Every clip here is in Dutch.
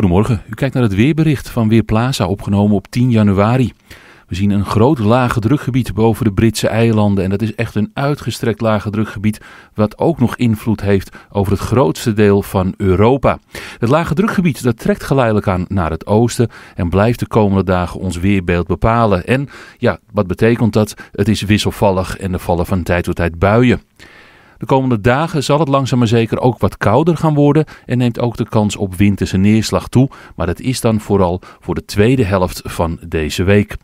Goedemorgen, u kijkt naar het weerbericht van Weerplaza, opgenomen op 10 januari. We zien een groot lage drukgebied boven de Britse eilanden. En dat is echt een uitgestrekt lage drukgebied, wat ook nog invloed heeft over het grootste deel van Europa. Het lage drukgebied dat trekt geleidelijk aan naar het oosten en blijft de komende dagen ons weerbeeld bepalen. En ja, wat betekent dat? Het is wisselvallig en er vallen van tijd tot tijd buien. De komende dagen zal het langzaam maar zeker ook wat kouder gaan worden en neemt ook de kans op winterse neerslag toe, maar dat is dan vooral voor de tweede helft van deze week.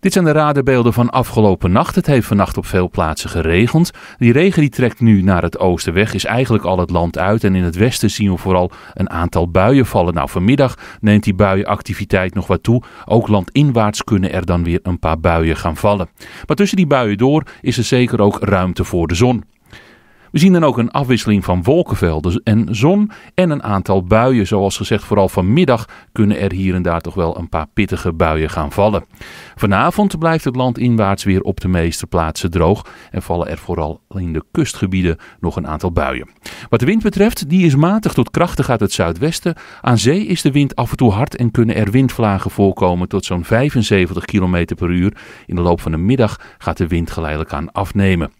Dit zijn de radarbeelden van afgelopen nacht. Het heeft vannacht op veel plaatsen geregend. Die regen die trekt nu naar het oosten weg, is eigenlijk al het land uit. En in het westen zien we vooral een aantal buien vallen. Nou, vanmiddag neemt die buienactiviteit nog wat toe. Ook landinwaarts kunnen er dan weer een paar buien gaan vallen. Maar tussen die buien door is er zeker ook ruimte voor de zon. We zien dan ook een afwisseling van wolkenvelden en zon en een aantal buien. Zoals gezegd, vooral vanmiddag kunnen er hier en daar toch wel een paar pittige buien gaan vallen. Vanavond blijft het land inwaarts weer op de meeste plaatsen droog en vallen er vooral in de kustgebieden nog een aantal buien. Wat de wind betreft, die is matig tot krachtig uit het zuidwesten. Aan zee is de wind af en toe hard en kunnen er windvlagen voorkomen tot zo'n 75 km per uur. In de loop van de middag gaat de wind geleidelijk aan afnemen.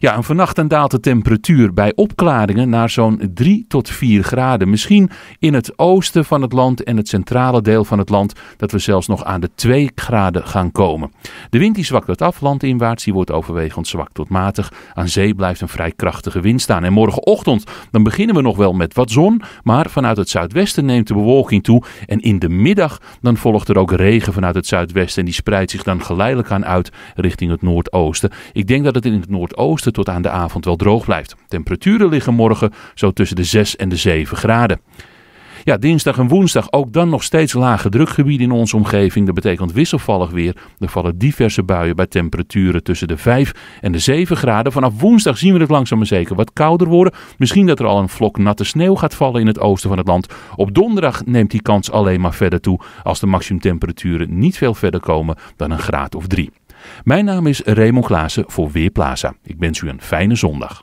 Ja, en vannacht dan daalt de temperatuur bij opklaringen naar zo'n 3 tot 4 graden. Misschien in het oosten van het land en het centrale deel van het land dat we zelfs nog aan de 2 graden gaan komen. De wind die zwakt wat af, landinwaarts, die wordt overwegend zwak tot matig. Aan zee blijft een vrij krachtige wind staan. En morgenochtend dan beginnen we nog wel met wat zon, maar vanuit het zuidwesten neemt de bewolking toe. En in de middag dan volgt er ook regen vanuit het zuidwesten en die spreidt zich dan geleidelijk aan uit richting het noordoosten. Ik denk dat het in het noordoosten tot aan de avond wel droog blijft. Temperaturen liggen morgen zo tussen de 6 en de 7 graden. Ja, dinsdag en woensdag ook dan nog steeds lage drukgebieden in onze omgeving. Dat betekent wisselvallig weer. Er vallen diverse buien bij temperaturen tussen de 5 en de 7 graden. Vanaf woensdag zien we het langzaam maar zeker wat kouder worden. Misschien dat er al een vlok natte sneeuw gaat vallen in het oosten van het land. Op donderdag neemt die kans alleen maar verder toe als de maximumtemperaturen niet veel verder komen dan een graad of 3. Mijn naam is Raymond Klaassen voor Weerplaza. Ik wens u een fijne zondag.